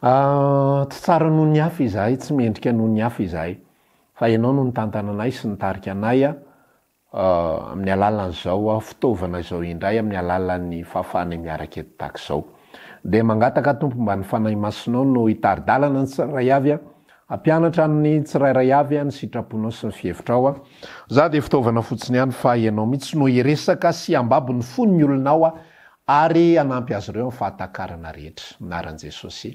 tsy ah, tsara noho ny afa izahy tsy miendrika noho ny afa izay fa nao noo nitantana anay sy ah, ntarikaayatmpomba ny fanay masinao no itaidalana ny tsiayampanataytsirarayavy ny sitraponao sy ny fihevitaiy ambabonyfo ny olaoyanampy azy eo afahatakarana rehetra minaran'jesosy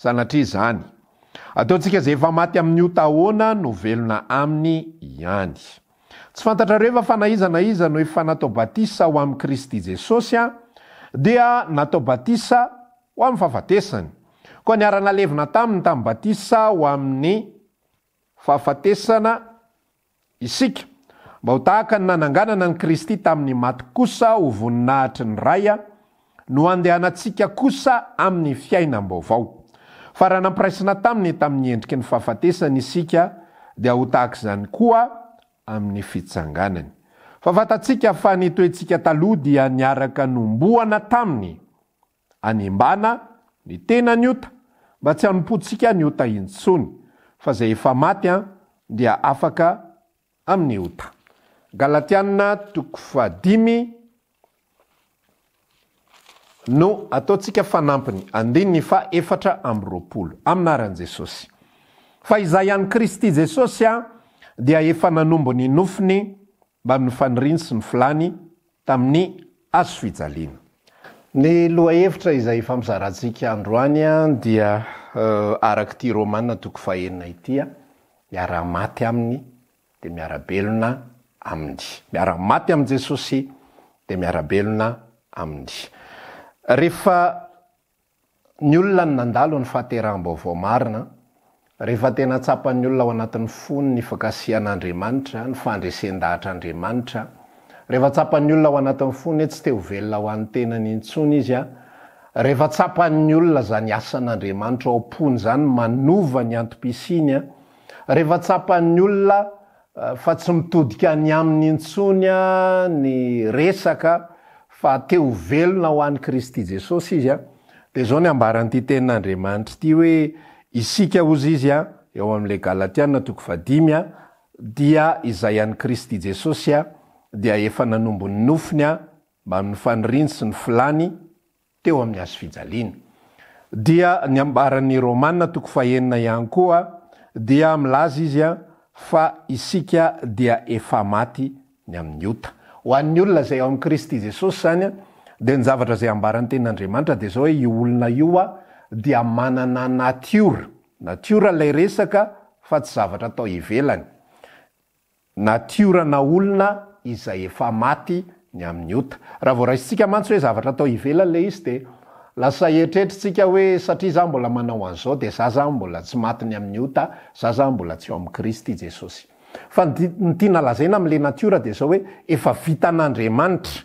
zanatria zany ataotsika zay efa maty amin'ny o tahoana novelona aminy ihany tsy fantatrareo efa fanaizana izany efa natao batisa ho amin'i kristy jesosy a dia natao batisa ho amin'ny fahafatesany koa nyara-nalevina taminy tamin'y batisa ho amin'ny fahafatesana isika mba ho tahaka ny nananganana ny kristy tamin'ny maty kosa ho voninahitry ny ray a no andehanantsika kosa amin'ny fiainambaoao fa rahanampiraisina taminy tamin'ny endriky ny fahafatesany isika dia ahotahaka izany koa amin'ny fitsanganany fa fatatsika fa nytoetsika taloha dia niaraka nomboana taminy anymbana ny tena ny ota mba tsy hanompotsika ny ota intsony fa izay efa maty an dia afaka amin'ny ota galatiana tokofadimy no ataontsika fanampiny andiny fa efatra amiyroapolo aminaran' jesosy fa izahy hany kristy jesosy a dia efa nanombo ny nofony mbayfanoriny sy ny filany tamin'ny azofijaliana h itay efamizarantsika androanya dia euh, arak' ity romana toko fahenina itya miaramaty aminy de miarabelona amdy miaranmaty amin'y jesosy de miarabelona amindy rehefa ny olona ny nandalo ny faterahambovaomarina rehefa tena tsapan'ny olona ao anatin'ny fony nyfaka sian'andriamanitra n fandresen-dahatraandramanitra ehefapan'nyolona ao anatn'ny fony tsy te ho velona ho an'nytena nyintsony izya reefa tsapan'nyolona zany asan'andriamanitra o mpony zany manova ny atompisinya rehefa tsapan'ny olona eh, fa tsy mitodika any amin'n'intsony a ny resaka fa teo hovelona ho an'ny kristy jesosy izy a dea zao ny ambaran'itytein'aandriamanitra iti hoe isika ozy izy a eo am'la galatiaatooaia dia izay iany kristy jesosy a dia efa nanombon'ny nofonya mbain'ny faniriny sy ny filany teo amin'ny azo fijaliany dia ny ambaran'ny romaa tokofahenina ihany ko a dia milaza izy a fa isika dia efa maty ny amin'ny ota ho an'ny olona zay eo amn'kristy jesosy zanya de nyzavatra zay ambarany tenaandriamanitra de zao hoe i olona io a dia manana natir nai la resaka fa tsy zavatra atao ivelanyina ona izay efa maty ny am'otarah vora stsika mantsy hoe zavatra atao ivelanyle izy delas etretrsika oe satia za mbola manao a'zao de za zambola tsy matny am' ota za za mbola sy o am'ykristy jesosy fa nytianalazaina am'la natiora dea zao hoe efa vitan'andriamanitra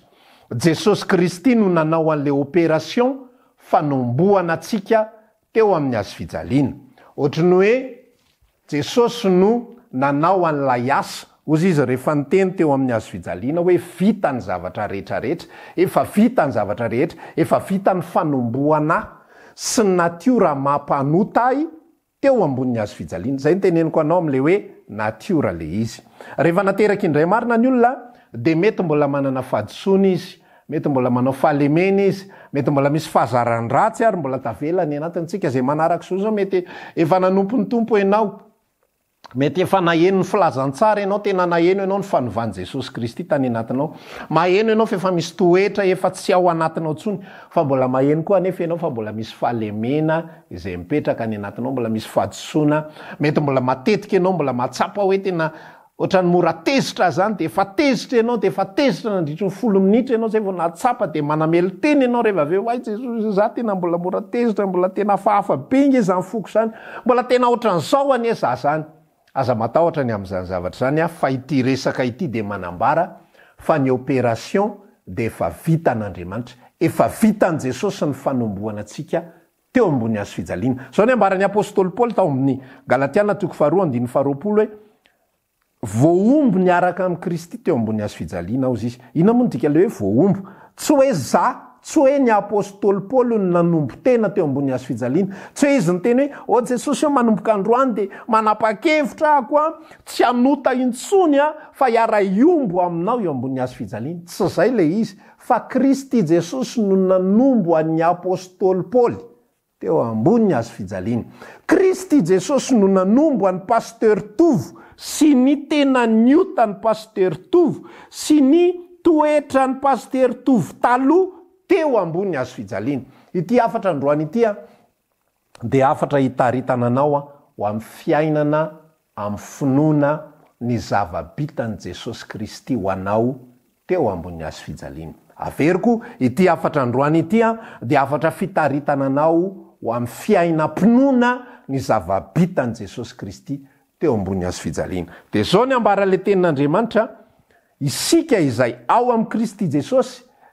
jesosy kristy no nanao an'la operation fanombohana ntsika teo amin'ny azo vijaliana ohatrany hoe jesosy no nanao an'lay asa ozy izy rehefa nyteny teo amin'ny azo vijaliana hoe vita ny zavatra rehetrarehetra efa vita ny zavatra rehetra efa vita ny fanomboanahy sy ny natiora mampanotahy teo ambony azo vijaliana zay nteneniko anao am'le oe natiora le izy rehefa nateraky indray marina ny olonaa de mety mbola manana fadisony izy mety mbola manao fahalemena izy mety mbola misy fahazaranratsy ary mbola tavelany anatiny tsika zay manarak' zao zao mety efa nanompo ny tompo enao mety efa naeno ny filazantsara enao tena naeno enao ny fanovany jesosy kristy tany anatinao maheno enao faefa misy toetra efa tsy ao anatinao tsony fa mbola mahenooeeaisy ee moratezitrazany defatezitra enao defatezita adriiitra eynaa de manameloteny enao rehaeajesozaenambolamoratezitra mbola tena fahafabegezayok zany mbola tena ohatranzaoanyeza zany aza matahotra ny amin'izany zavatra zany a fa ity resaka ity di manambara fa ny operation dea efa vita an'andriamanitra efa vitan' jesosy ny fanomboana antsika teo ambony azo fijaliana zao ny ambaran'i apôstoly paoly tao amin'ny galatiana takofaharoa difaroaolo hoe voahombo niaraka amin'ikristy teo ambon'ny azo fijaliana ao izy izy ina moa no dika le hoe voahombo tsy hoe za tsy hoe ny apostoly paoly o ny nanombo tena teo ambony azo fijaliana tsy hoe izy nyteny hoe o oh, jesosy ho manomboka androany de manapa-kevitra ahko a tsy anota intsony a fa iara iombo aminao eo ambonin'ny azo fijaliany tsy zay le izy fa kristy jesosy no nanombo any apôstôly paôly teo amboninny azo fijaliany kristy jesosy no nanombo an'ny paster tovo sy ny tena niotan'ny paster tovo sy ny toetra n'ny paster tovo taloha teoambon'y azo fijaliany ity afatra anroany itya de afatr hitaitnanaoa oa'y fiainana amy finoana ny zavabitan' jesosy kristy ho anao teo ambony azo fijianaveriko ity afatra androany itya de afatra fitaritana anao oam'y fiainampinoana ny zavabitan' jesosy kristy teo ambony azo fijalina de zao ny ambarale tenin'andriamanitra isika izay ao am'kristy jesosy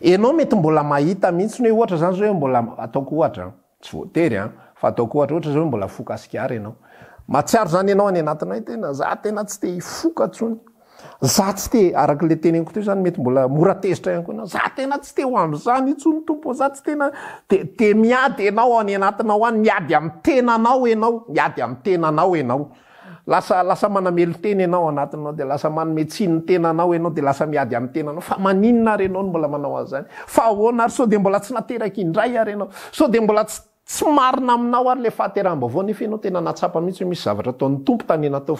enao mety mbola mahita mihitsynhoe ohatra zany zao hoe mbola ataoko ohatra tsy votery ah, fa ataoko ohataohata zahoembola fokasikary enao matsiaro zany enao any anatina tena za tena tsy te hifoka ntsony za tsy te arak le tenekote zany mety mbola moratezitra ianyko enao za tena tsy te ho amzany tsony tompo za tsy tena dde miady enao any anatinao any miady am tenaanao enao miady am tenanao enao lasa lasa manamelo teny anao anatiao de lasa manometsinny tenanao anao de lasa miady am'y tenanao fa maninona re nao n mbola manao az zany fa ahoana ary so de mbola tsy nateraky indray ary anao so de mbola stsy marina aminao ary le fahateramboavao nefa enao tena natsapamihitsy hoe misy zavatra ataony topo tnnatao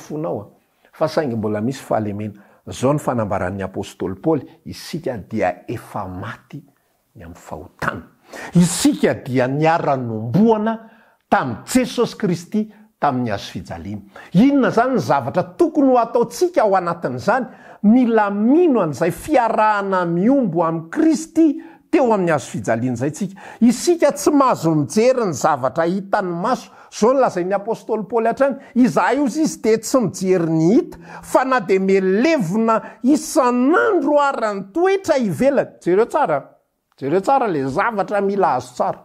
onaoaaigoionstyyetyamhdia naranomboanatajesosykristy tamin'ny hazo fijaliana inona zany ny zavatra tokony ho ataotsiaka ao anatin'izany mila mino an'izay fiarahana miombo amin'i kristy teo amin'ny azo fijaliana zay tsika isika tsy mahazo mijery ny zavatra hitany maso zao ny lazayn'ny apostoly paoly a-trany izah iozy izy de tsy mijery ny hita fa na de melevona isan'andro arany toetra ivelany jereo tsara jereo tsara le zavatra mila azo tsara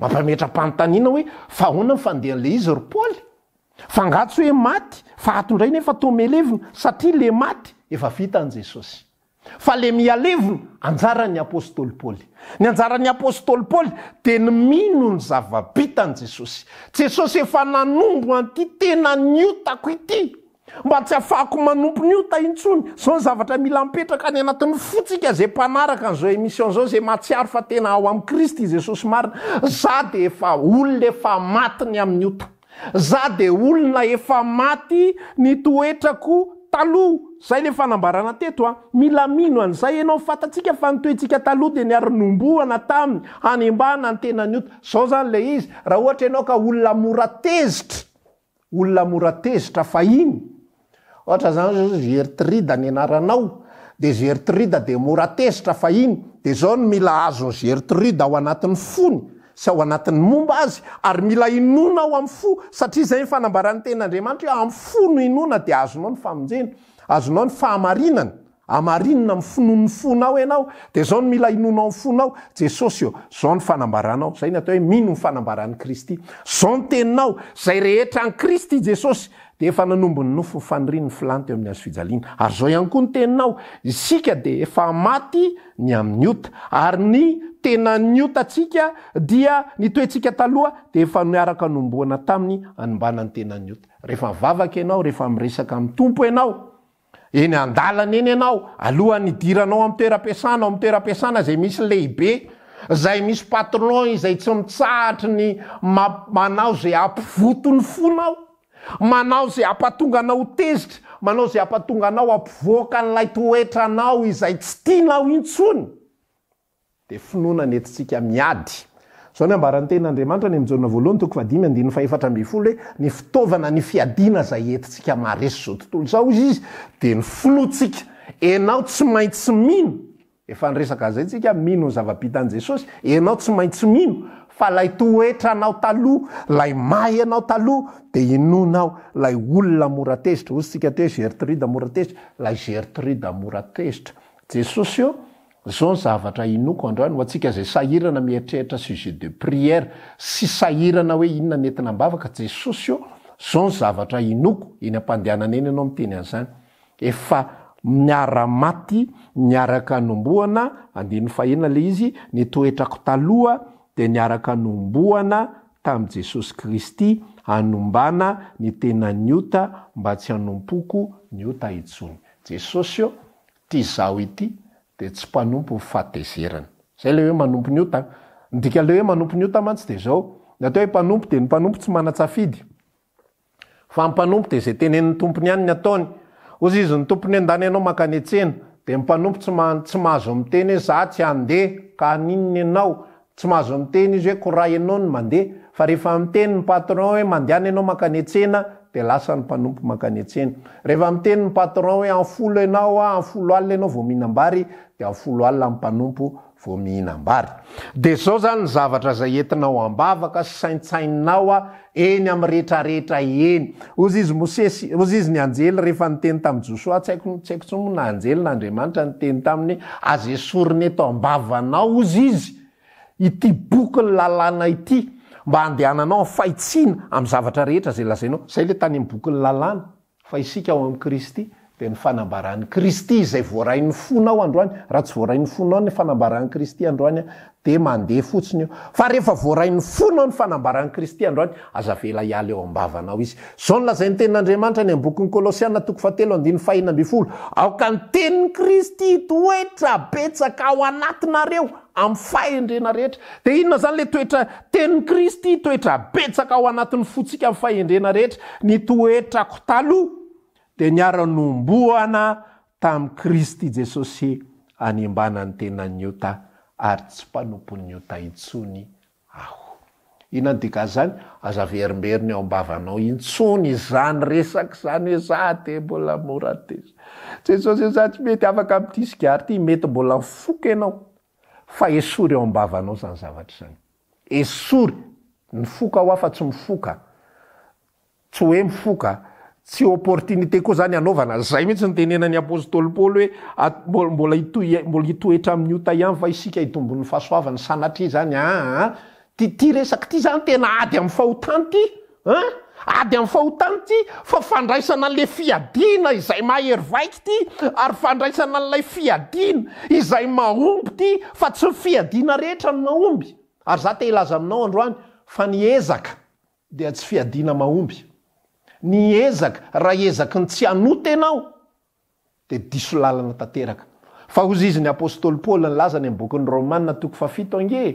mampametram-panontaniana hoe fa hoana ny fandeha an'le izy ro paoly fangatsy hoe maty fa atondray nefa to mialevina satria le maty efa fitan' jesosy fa le mialevina anjarany apôstôly paoly ny anjaran'ny apôstôly paoly de ny mino ny zava-bitan' jesosy jesosy efa nanombo a n'ity tena ny otako ity mba tsy afahako manompo ny ota intsony zao ny zavatra mila mpetraka ny anatin'ny fotsika zay mpanaraka n'zao emission zao zay matsiaro fa tena ao amin'i kristy jesosy marina za de efa olona efa matiny amin'ny ota za de olona efa maty ny toetrako taloha zay le fanambarana teto a ah. mila mino an'zay enao fatatsika fa nitoetsika taloha de niarinombohana taminy anyembana ny tena ny ota zao zany le izy raha ohatra enao ka olonamora tezitra olonamoratezitra fa iny ohtrazanygertrida ny anaranao de gertrida de moratezitra fa iny de zao no mila azony gertrida ao anatin'ny fony sy ao anatin'ny momba azy ary mila inona ao am saria zay faten'onaoanao de zaoo mila inonafonaeao a zay nat hoe mino nyfanabaran'kristy zao ny tennao zay rehetra nkristy jesosy efa nanombony nofofanrinny ilant am'y azijaina aryzao iany koa ny teninao sika de efa maty ny ami'nyota ary ny tena ny otatsika dia ntoeika taodefaiakoona tao aao eny andalany eny anao alohanydiranao amy toerampisana amtoerampiasana zay misy lehibe zay misy patroy zay tsy mitsahatry ny manao zay ampivotony fonao manao zay ampatonganao h tezitra manao zay ampatonganao ampivoaka n'lay toetra anao izay tsy tianao intsony de finoana ny etisika miadyzao mbaranytenn'adn itvana ny fiadina zay etisika maesy zao tontolza izy izy de ny floatsika enao tsy maintsy mino efanresakazay tsika minonyzavabita an'jesosy enao tsy maintsy mino fa lay toetra anao taloha lay may anao taloha de inonao lay olona moratezitra ozy sika tegertridoateit laaeitoo skazay sahirana mieritrehitra sujet de prière sy sahirana hoe inona nentina mbavaka jesosaoooeyaaoeyiamaty miarakanomboanaahnale izy nytoetrako taloha de niaraka anomboana tam' jesosy kristy anombana ny tena ny ota mba tsy ookoyaoo de hoe manoponota mantsy deoato hoempaopo de ny mpanompo tsy manatsafidy fa mpanompo de zay tenenyny tompony iany ny ataony ozy izy ny tompony hoendany anao makanetsena de ny mpanompo tsy mahazo amteny za tsy ande ka haninny anao smazo amteny izy hoe kora anao ny mandeha fa rehefa iteny ny patron hoe mandehana anao makanetsena deasan paopo akeeaeheftenynyptron oe aflo anaoaaenao viinabay de poihinabay de zao zany zavatra zay entinao ambavaka sysaintsainao a eny am'yrehetrarehetra eny ozy izy mosesy ozy izy ny anjely rehefa nteny tam josoas aio tsoanaajelnadmanitranteny tamiy aze sorineto ambavanao zy izy ity boky ny lalàna ity mba andehananao faitsina am'zavatraeheaay ayaatdaity zay a'nyfonao aoyatyaaoydande fotsinyo fa rehefa voaray 'ny fonao ny fanambaranykristy androany azaelaaleo baaao izy zao n lazay ny tenin'andriamanitra ny abokon'yloia tokfateh aoka ny teniny kristy tooetra petsaka ao anatinareo ami'y faendrena rehetra de inona zany le toetra tenin'ny kristy toetra petsaka aho anatin'ny fotsika ami fahendrena rehetra ny toetrako taloh de niara-nombohana tamn'i kristy jesosy animbanany tena nyota ary tsy mpanompon'nyota intsony aho inan dia zany azaverimberiny eo ambavanao intsony zany resak' zany hoe za de mbola morae jesosyhza tsy mety afaka mtisgary ty mety mbola nifoka enao fa esory eo ambaavanao zany zavatra zany esory ni foka ho afa tsy mifoka tsy hoe mifoka tsy opportinité koa zany anaovana zay mihintsy notenenany apôstôlipaôly hoe ambola ito-mbola hitoetra ami'ny o tay amy fa isika hitombon'ny fahasoavany sanatri zany aaa ah, ah, ti ti resaky ty zany tena ady am'y fahotany tya ady amn'n fahotany ity fa fandraisana n'la fiadina izay mahery vaiky ty ary fandraisana an'ilay fiadiana izay maomby ity fa tsy fiadiana rehetra maomby ary za te ilaza aminao androany fa nyezaka di tsy fiadiana mahomby ny ezaka raha ezaky ny tsy anotenao de diso lalana tanteraka fa ozy izy ny apôstôly paoly nylazany amn bokyny romana tokofa fito angeh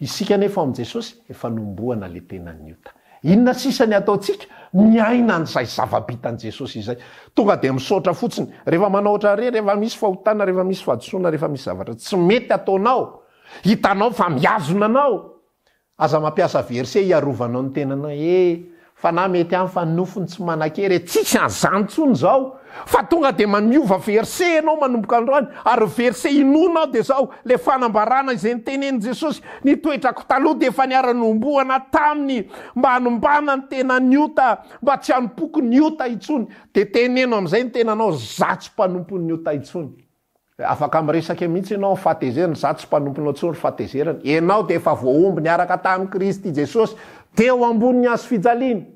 isika anefa am' jesosy efa nomboana le tena ny ota inona sisany ataotsika miaina an'izay zavabita an' jesosy izay tonga de misaotra fotsiny rehefa manao oatra rey rehefa misy fahotana rehefa misy fadosoana rehefa misy zavatra tsy mety ataonao hitanao fa miazona anao aza mampiasa verse hiarovanao ny tenanay eh fa na mety ay fa nofony tsy manakery e, tsisy azany ntsony zao fa tonga de maniova verse anao manomboka anroany ary verse inonao de zao le fanambarana iza nyteneny jesosy nitoetrako taloha de fa niara-nyombohana taminy mba anombanany tena nyota mba tsy anpoky niota intsony de teneno am'izay n tenanao zatsympanomponota intsony afak mesak ihitsy anao aeeypaoaateeny enao de efa voomb nyaraka tam'i kristy jesosy teo amboni'ny azo fijaliany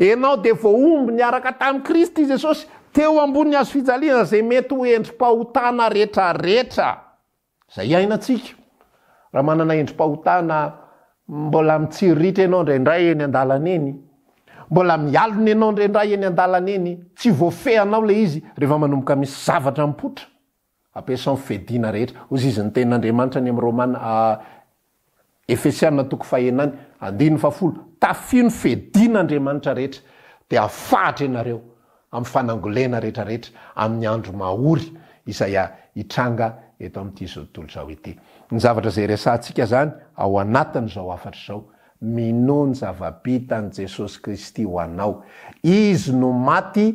enao de voaombo ny araka tam'y kristy jesosy teo amboniny azo fijaliana zay mety ho endrim-pahotana rehetrarehetra zay ainaendrim-hotirira yy enara eny adaa enytsy ofeanao e ibo is zvtraotraeetry amrmaefeiaa toko fahenany andiny fafolo tafia no fedianaandriamanitra rehetra de ahafahtra ianareo amin'ny fanangolena rehetrarehetra amin'ny andro mahory izaya hitranga eto amin'ity zao tontolo izao ety ny zavatra zay resantsika zany ao anatin' izao afatra izao minoo ny zavabi tany jesosy kristy ho anao izy no maty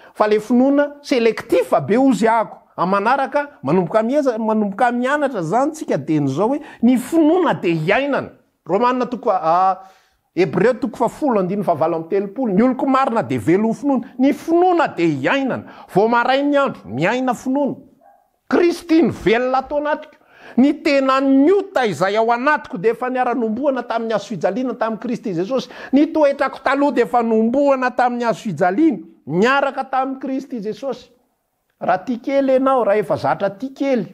fa le finoana selektif be ozy ako amanaraka bokmiatra nyde n de deen nona de ian arainyandro miaina inona kristy ny velona to anatiko ny tena niota izay ao anatiko de efa niara-nombohana tamin'ny azoijalina tami'y kristy jesosy ny toetrako taloha deefa nomboana tamin'ny azo ijaliana miaraka tamin'i kristy jesosy raha tia kely enao raha efa zatra tia kely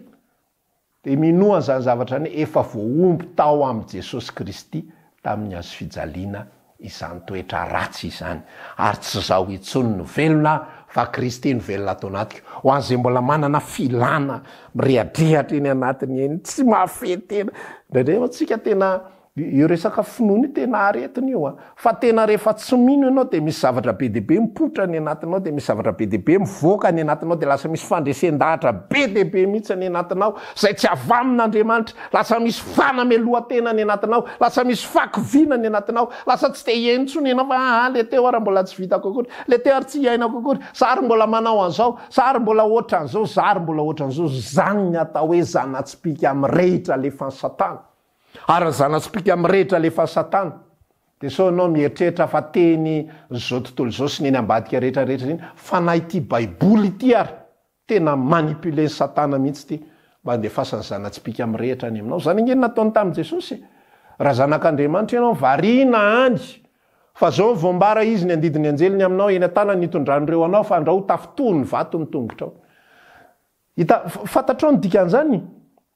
de minoan zany zavatra ny hoe efa vo omby tao am' jesosy kristy tamin'ny azo fijaliana izany toetra ratsy izany ary tsy za hoentsony novelona fa kristy novelona tao anatiko ho an'zay mbola manana filana mire adrehatra eny anatin' eny tsy mahafetena dareo tsika tena eo resaka finonyo tena aretiny ioa ah. fa tena rehefa tsy mino anao de misy zavatra be de be mipotra ny anatinao de misy zavatra be debe mivokany anatinao de lasa misy fandresen-dahatra be de be mihitsy any anatinao zay tsy avamin'andriamanitra lasa misy faname lohatenany anatinao lasa misy fakivina any anatinao lasa tsy te ianotsony anao fa aa ah, le teo arymbola tsy vitakokoy le teo arytsy iainakokory zary mbola manao azao zary mbola oatra n'zao zary mbolatran'zao zanynyatao oe zanatsipika amrehitra lefansatan ary nyzanatsipika amrehetra lefansatana de sao anao mieritrehitra fa tenyao tntao badika eeayaioy y aytnaape nnihitsy mefasanyzanakaehi yaa ye natoytaeoaha e. zanakdmanitra anaana any fa zao vombara izy ny andidiny ajelny aiao e tnaniaeaatnyoaiatarao ndikan'zany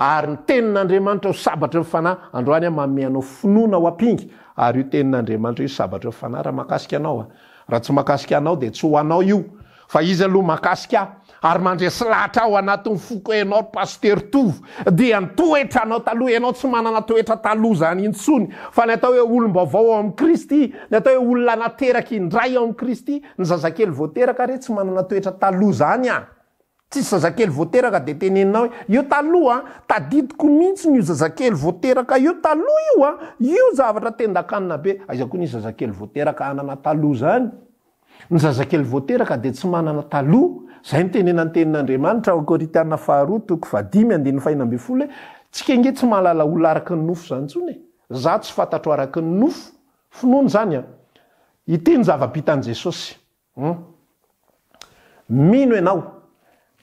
ary ny tenin'andriamanitra ho sabatrafanaandroaymame naofinona oampingy arytenin'admanta saatafanrahmakaianao rah tsy makasika anao de tsy hoanao io fa izy aloha makasikaa ary mandre sylahatra aho anatny foko enaopaster tov dia nitoetra anao taloha anao tsy manana toetra taloha zany intsony fa ny atao hoe olom-bavao am'kristy ny atao hoe olona nateraky indray o am'kristy ny zazakely voateraka re tsy manana toetra talha zany tsi sy zazakely voateraka de tenenao hoe io taloha a tadidiko mihitsy nyio zazakely voateraka io taloha ioa io zavatra tendakaninabe ozaely teaegetsy ahaalo arakny nofo zanysonye za tsy fantatro araky ny nofoinonzanybitan'esosy hmm? ino enao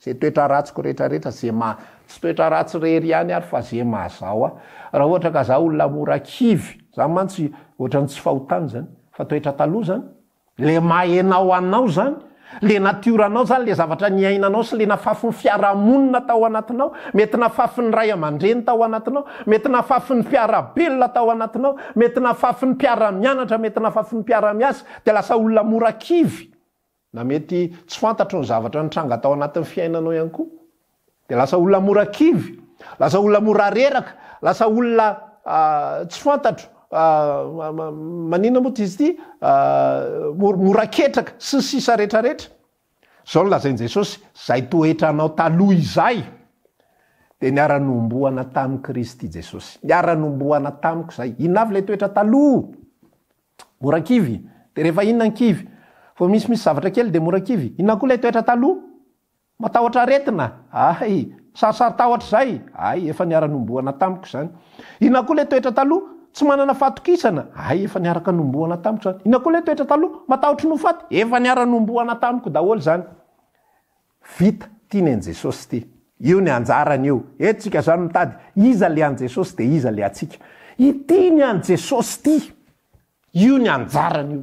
zatoetra ratsko reeeheaztsyoetraty ey ay ayfa zazhtkzolonaoraiyanty otnnaen le mahenao anao zany le natiora anao zany le zavatra niainanao sy le nafafi ny fiarahmonina tao anatinao mety nafafiny ray amandreny tao anatinao mety nafafi 'ny piarabelona tao anatinao mety nafafi 'ny piara-mianatra mety nafafin'ny piaramiazy de lasa olonamorakiy na mety tsy fantatro nyzavatra nitranga atao anatin'ny fiainanao ihany koa de lasa olona morakiy asa olona morareraka asa olona ah, ah, ty fantat manina moa t izy ty ah, moraketraka sy sisa reetrarehetra zao n lazan jesosy zay toetranao taloha izay de niara-nomboana tami'y kristy jesosy miara-nombohana tamikozay inona avy le toetra tala morakivy de rehefa inona nykivy o misimisy zavatra kely de morakivy ina koale toetrataloha matahtraretinatyeonoina koa le toetra taloh tsy manana fatokisana ay efa niaraka nomboana tamiozany ina koale toetra taloha matahotry nofaty efa niaranombohana tamiko dal zanyyny anjesosy y io ny anjaranyio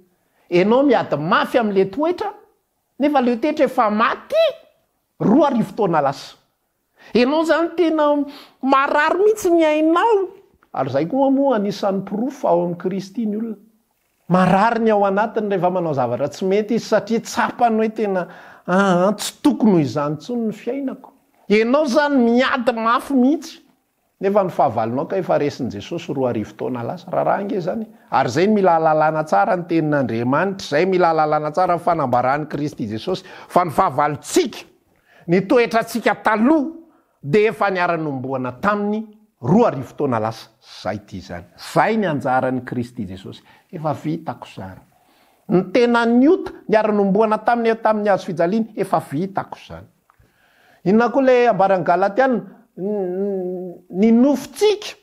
enao miady mafy amle toetra nefa le toetra efa maty roa ary vo toana lasa enao zany tena marary mihitsy miainao ary zay ko a moa anisan'ny porofo ao am'y kristy ny olona marari ny ao anatiny rehefa manao zavatra tsy mety satria tsyapany hoe tena aa ah, tsy tokony izany ntsony ny fiainako enao zany miady mafy mihitsy efa ny fahavalnao faesnyjesosyhahaeyzayilalalna sara ntenn'admanitra zaymilalalana tsara nyfanambaranykristy jesosy fa ny fahavalitsika nytoetratsika taloha de efa niara-nomboana taminy aayyny tenanyota niara-nomboana taminy tami'ny azo fijaliany efa vitako zany inona koa le ambarany galatianna ny nofotsika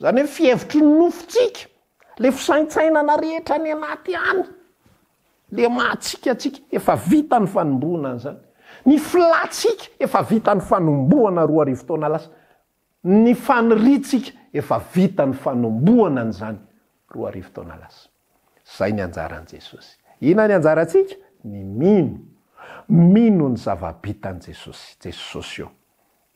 zany hoe fievotro ny nofotsika le fisaitsainana rehetra ny anaty any le matsikatsika efa vita ny fanombohanaanyzany ny filatsika efa vitany fanombohana roa arivotoana lasa ny faniritsika efa vita ny fanombohana nyzany rotoanaa zay ny anjaranjesosy ina ny anjaratsika ny mino mino ny zavabita an' jesosy jesosyo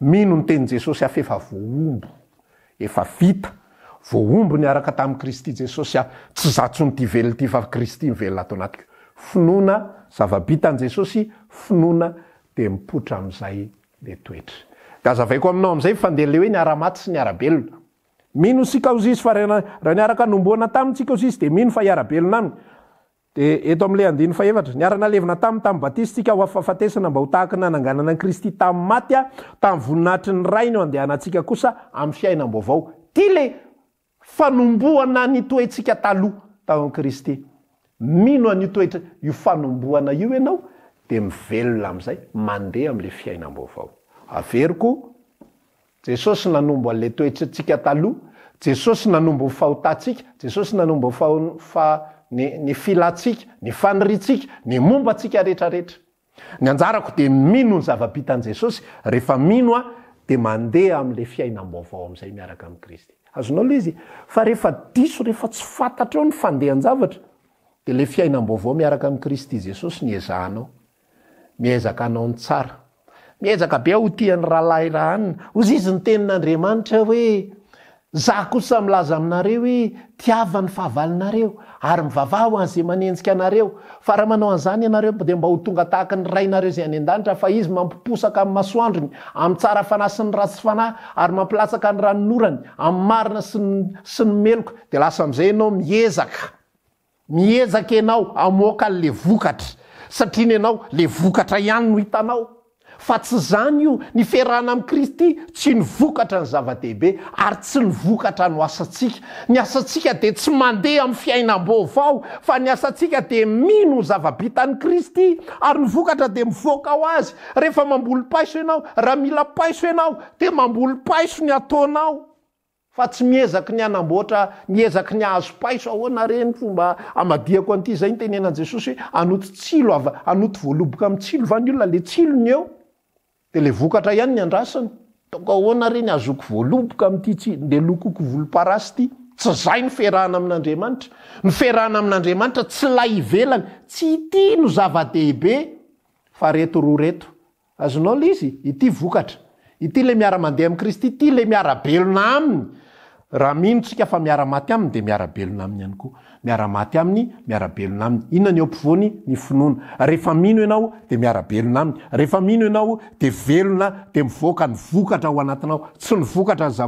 mino nyteny jesosy afaefa voaombo efa fita voaombo niaraka tamn'i kristy jesosya tsy zatsonyiti velon ty fa kristy nivelona atao anatiko finoana zava-bita an' jesosy finoana de mipotra am'izay le toetra da azavaiko aminao am'izay fandeh le hoe niaramaty sy niarabelona mino sika ozy izy fa raha niaraka nomboana tam tsika ozy izy de mino fa hiara-belona aminy E, eto am'ley andiny faevatraniaranalevina tamy ta' batisy tsika ho afahfatesana mba ho tahaky ny ananganana ankristy tam'y matya tavoninahitryny rainy eehaka fanombohana nytoetsikatahtootoebo aosoaooale toetratsika taloh jesosy nanombony fahotatsika jesosy nanombofafa ny filatsika ny fanoryntsika ny momba tsika retrarehetra ny anjarako de mino ny zavabitan'jesosy rehefa minoa de mandeha am'le fiainambovao am'zay miarakam kristy azonao lah izy fa rehefa diso rehefa tsy fantatra o ny fandeha njavatra de le fiainambovao miaraka am'kristy jesosy ny ezahanao miizaka anaony tsara mizakabe ahotian'ny rahalahraha anny ozy izy ny tenin'andriamanitra hoe za kosa milaza aminareo i tiavan'ny fahavalinareo ary mivavaho aza manenjika anareo fa raha manao anzany anareo de mba ho tonga tahaka ny raynareo zay any an-danitra fa izy mampiposaka ay masoandrony am' tsara fanay sy ny ratsy fanay ary mampilatsaka ny ranonorany am'y marina ssy ny meloka de lasa amizay anao miezaka miezaka anao amoka nle vokatra satria ny anao le vokatra ihany no hitanao fa tsy zany io ny firahna am'i kristy tsy nyvokatra ny zava-dehibe ary tsy nyvokatra no asatsika ny asantsika de tsy mandeha am'ny fiainambovao fa ny asantsika de mino ny zavabitaany kristy ary nyvokatra de mivoaka ao azy rehefa mamboly paiso ianao raha mila paiso ianao de mamboly paiso ny ataonao fa tsy miezaky ny aamboatra miezaky nyahazo paiso ahoanarenyfomba amadiako an'ity zay ntenenanjesosyhoe atoknle de le vokatra ihany ny andrasany toko ahoana reny azoko voaloboka am'ity tsy de lokoko volom-parasy ity tsy zay no fiarahana amin'andriamanitra nyfiarahana amin'andriamanitra tsy la ivelany tsy ity no zava-dehibe fa reto roa reto azonao lay izy ity vokatra ity le miara-mandeha amn'ikristy ty le miarabelona aminy raha mihnotsika fa miara-maty aminy de miara-belona aminy ihany koa miaramaty aminy miarabelona aminy inona ny ompivony ny finona rehefa mino enao de miarabelona amy rehefa mino enao de velona de mivoka nyvokatra oanatinaotsy nvokatra aeefa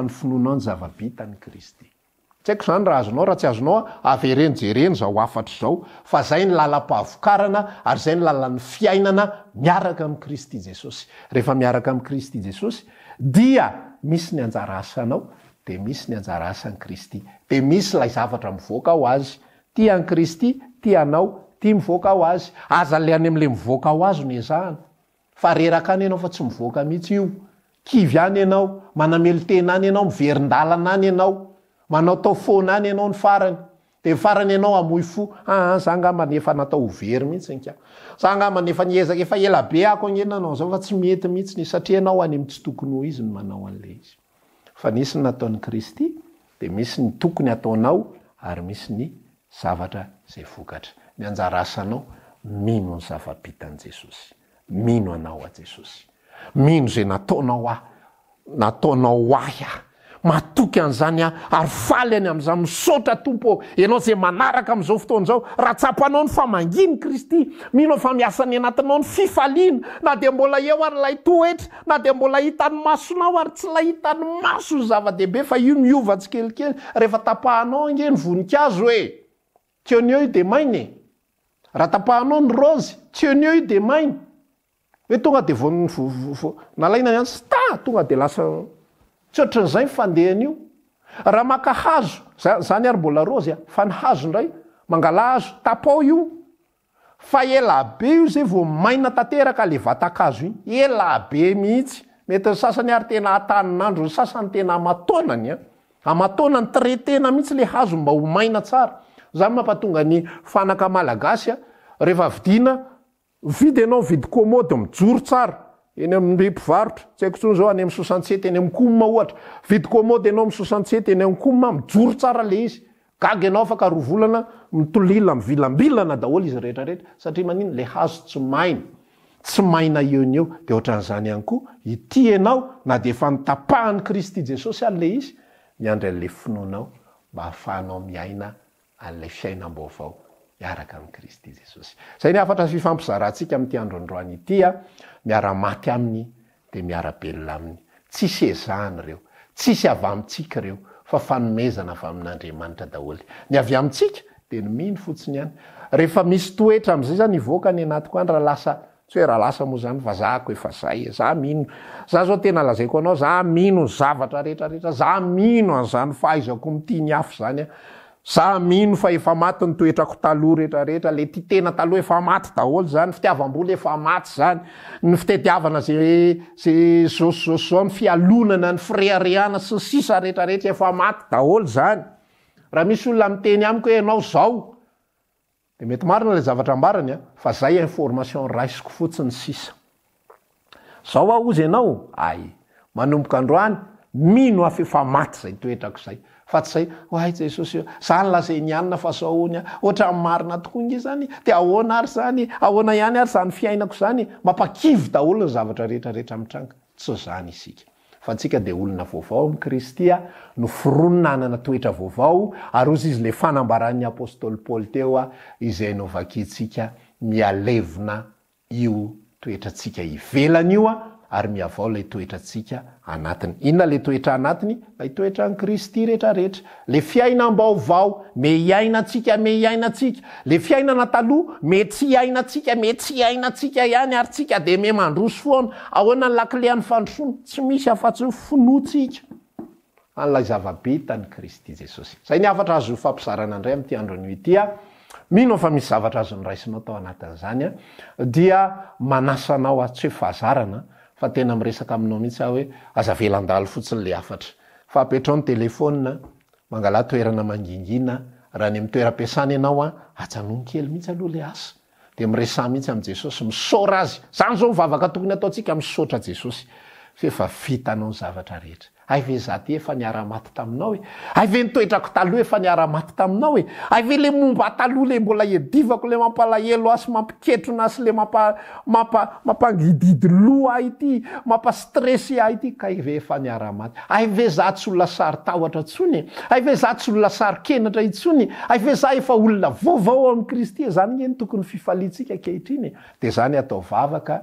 oa yzatntty haio zanyraha azonao ahaty azonaoerenyjereny zao aatrzao fa zay ny lalapaavokarana ary zay nylalan'ny fiainana miaraka am'y kristy jesosyrehefa miaraka am' kristy jesosy dia misy ny anjara asanao de misy nyanjara asaan kristy de misy lay zavatra mivoka o azy ty ankristy tyanao ty mivoka o azy aza le any amle mivoka o azy nezahn farerak any anao fa tsy mivoka miitsy io kivy any anao manamelo tena any anaomiverindalana any anaomanao taofon any anao ny farany de faranyanao aagyseoefatsy etyiaoaytso ya fa nisyny nataony kristy de misy ny tokony hataonao ary misy ny zavatra izay vokatra ny anjarasanao mino ny zavabita an' jesosy mino anao a jesosy mino zay nataonao ah nataonao ahya maoky a'zanyayy any amzanyratopo anaozanaraka amzao oozao rahatsapoanao ny famanginy kristy minoo famiasan'ny anatinao ny fifalina na de mbola eo ary lay toetra na de mbola itan'ny masonao ary tsy la itany masony zavadeibe fa iomiatskelikelyehapahnaoe ninazo ete iodeahahaaotydea tongadevnaaina y aysttonga de lasa tsyoatran'izay fandehan'io raha maka hazo zany arymbola rozya fa nyhazo ndray mangala azo tapao io fa elabe io zay vo maina taterak le vatakazo i elabe mihitsy mety sasany arytena atainandro sasa'ny tena amatonanya amatonany tretena mihitsy le hazo mba homaina tsara zany mampatonga ny fanakagasyaiividy anaovidmôde mijoro eny ammi mpivarotra tsy haiko tsony zao any am'sosantsety eny amkoma ohatra vid komode ianao msosantety eny amkoma mijoro tsara le izy gag enao afaka roa volana mitolila mvilambilana daoly izy rehetrarehetra satria maniny le hazo tsy maina tsy maina eonyeo deoatran'zany ihany ko ity anao na de efa nitapahany kristy jesosy ale izy miandry a'le finoanao mba ahafahnao miaina ala fiainamboavao aakaykristy jesosyzay n afatra fifampizarahansika amtyandrondroanytymiaraaty aminyde miaraeoa amnytsisy ezahnyreotsisy avy amitsikareofa fanomezana ay amin'andriamanitradaoynavy amitsika demino fotsinyanyea misy toetraazay zanyivkany anako any rahlastsy oe rahalasaoaya eaay zaminoza ao tenalazaiko anao zamino zavatrareetraehetra za mino zany fa aizako mitiany afo zanya mino fa efamaty nytoetrako taloha rehetarehetra le ti tena taloha efa maty daholo zany fitiavambola efamay zany ny fitediavana za ze zosizos zao fialonana ny fre areana sy sisa reetrarehetra efamaty daholo zany raha misy olona miteny amiko hoe anao zao de mety marina la zavatrabaanya fa zay inrmation aisko fotsinyszao aozy anao ay manomboka androany mino afefa maty zay toetrakozay fa t zay hay oh, jesosy io za ny laza ni anna fa azoahony ohatra 'marina tokoingy zany de aoana ary zany aoana ihany ary zany fiainako zany mampakivy daolo zavatra rehetrarehetra trangs zideolnaaoao amkristya no foroninanana toetra vaovao ary ozy izy le fanambaran'ny apostoly paly teo a izayno vakisika mialevina io toetratsika ivelany ioa arymiavao lay toetra tsika anatiny inona le toetra anatiny latoetra nykristy reetrareetra le fiaina mbaovao me iaina tsika me iainatsika le fiainanataloha me tsy iaina sika me tsy iainatsika hany ary tsika de me mandrosoana ahoananylakilean'ny faono tsyisyaaaa manasanao aty efaharana fa tena miresaka aminao mihitsy ah hoe azavelan-dalo fotsiny ley afatra fa apetrao ny telefôna mangala toerana mangingiana raha any amn'toerampiasany ianao a atsanohonykely mihintsy aloha lay asa de miresa mihitsy am' jesosy misaora azy zany zao mivavaka tokony ataontsika misaotra jesosy feefa vitanao ny zavatra rehetra ayve za ty efa niaramaty taminao e ayve nitoetrako taloha efa niaramaty taminao e ay ve le mombataloha le mbola edivako le mampalahelo asy mampiketrona asy le ppa mampangididy lo aity mampa stresy aty ka yve efa niaramaty ay ve za tsy olona sary taoatra ntsonye ay ve za tsy olona sary kenatra i tsony ay ve za efa olona vaovao ami kristy e. zany ny tokony fifalintsika kehitrinye de zany atao vavaka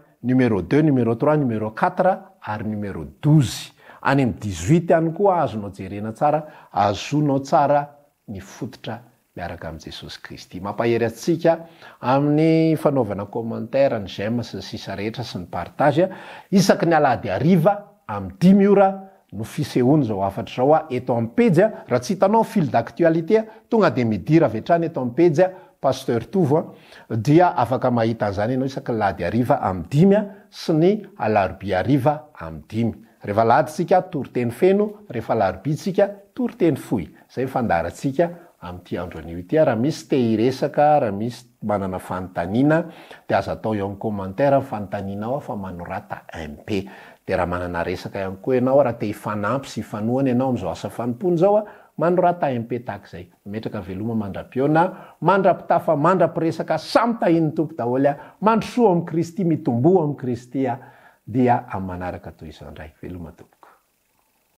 numéro du numéro t numéro quatr ary numero d any ami diut ihany koa azonao jerena tsara azonao tsara ny fototra miaraka amjesosy kristy mampahery asika amin'yfanaovanacommantara ny gem sy ysisa rehetra sy ny partage isaky ny alahdy ariva amy dimyora no fisehony zao afatrazao a eto apejya raha tsy hitanaofil dactualité tonga de midira aveatrany eto apejya pasteur tov a dia afaka mahita an'zany anao isak lady ariva am dimy a sy ny alarobi ariva adiyrehefalady sika tory teny feno reflarobisikatoryteyyaydado ai ty raha misy teiresaka raha misy mananafantanina de azatao eommantarefantaninaao famanorata mp de raha manana resaka iany koa anao raha te hifanampy sy ifanoany anao amzao asafanimpony zaoa mano ra taimp taky zay metraka veloma mandram-pieo na mandra-pita fa mandrapiresaka samy tahinyny tompo daholy a mandrosoaa am kristy mitombo am kristy a dia amymanaraka toy iza indray veloma to